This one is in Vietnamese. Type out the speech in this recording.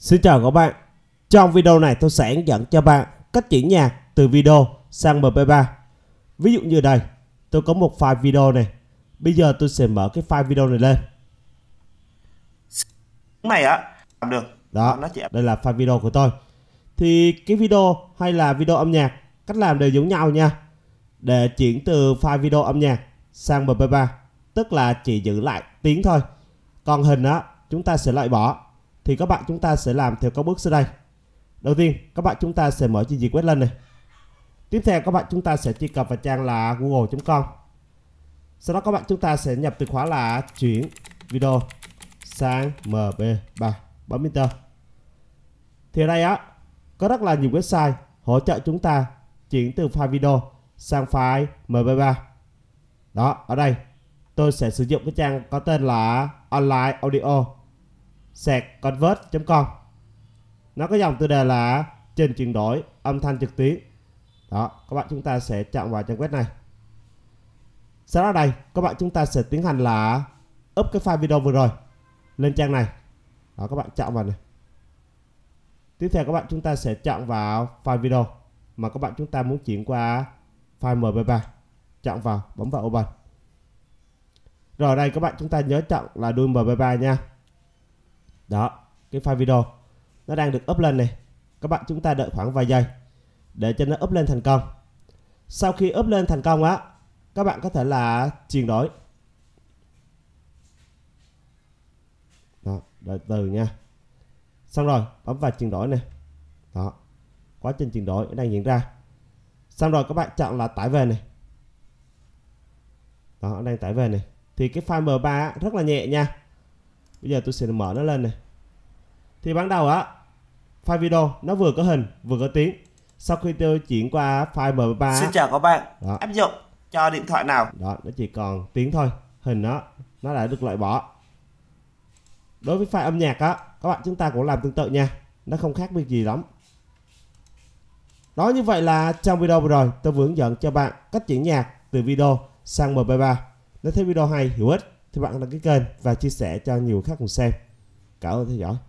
Xin chào các bạn Trong video này tôi sẽ hướng dẫn cho bạn cách chuyển nhạc từ video sang MP3 Ví dụ như đây Tôi có một file video này Bây giờ tôi sẽ mở cái file video này lên này á làm được đó đây là file video của tôi thì cái video hay là video âm nhạc cách làm đều giống nhau nha để chuyển từ file video âm nhạc sang mp3 tức là chỉ giữ lại tiếng thôi còn hình á chúng ta sẽ loại bỏ thì các bạn chúng ta sẽ làm theo các bước sau đây. Đầu tiên, các bạn chúng ta sẽ mở trình duyệt web lên này. Tiếp theo các bạn chúng ta sẽ truy cập vào trang là google.com. Sau đó các bạn chúng ta sẽ nhập từ khóa là chuyển video sang MB3 bấm enter. Thì ở đây á có rất là nhiều website hỗ trợ chúng ta chuyển từ file video sang file MP3. Đó, ở đây tôi sẽ sử dụng cái trang có tên là Online Audio sạc convert.com nó có dòng tiêu đề là trình chuyển đổi âm thanh trực tuyến đó các bạn chúng ta sẽ chạm vào trang web này sau đó đây các bạn chúng ta sẽ tiến hành là up cái file video vừa rồi lên trang này đó các bạn chạm vào này tiếp theo các bạn chúng ta sẽ chạm vào file video mà các bạn chúng ta muốn chuyển qua file mp3 chạm vào bấm vào open rồi đây các bạn chúng ta nhớ chọn là đuôi mp3 nha đó, cái file video nó đang được up lên này. Các bạn chúng ta đợi khoảng vài giây để cho nó up lên thành công. Sau khi up lên thành công á, các bạn có thể là chuyển đổi. Đó, đợi từ nha. Xong rồi, bấm vào chuyển đổi này. Đó. Quá trình chuyển đổi đang diễn ra. Xong rồi các bạn chọn là tải về này. Đó, đang tải về này. Thì cái file M3 rất là nhẹ nha bây giờ tôi sẽ mở nó lên này thì ban đầu á file video nó vừa có hình vừa có tiếng sau khi tôi chuyển qua file mp3 xin chào các bạn đó. áp dụng cho điện thoại nào đó nó chỉ còn tiếng thôi hình đó nó đã được loại bỏ đối với file âm nhạc á các bạn chúng ta cũng làm tương tự nha nó không khác biệt gì lắm đó như vậy là trong video vừa rồi tôi vừa hướng dẫn cho bạn cách chuyển nhạc từ video sang mp3 nếu thấy video hay hữu ích thì bạn đăng ký kênh và chia sẻ cho nhiều khác cùng xem. Cảm ơn theo dõi.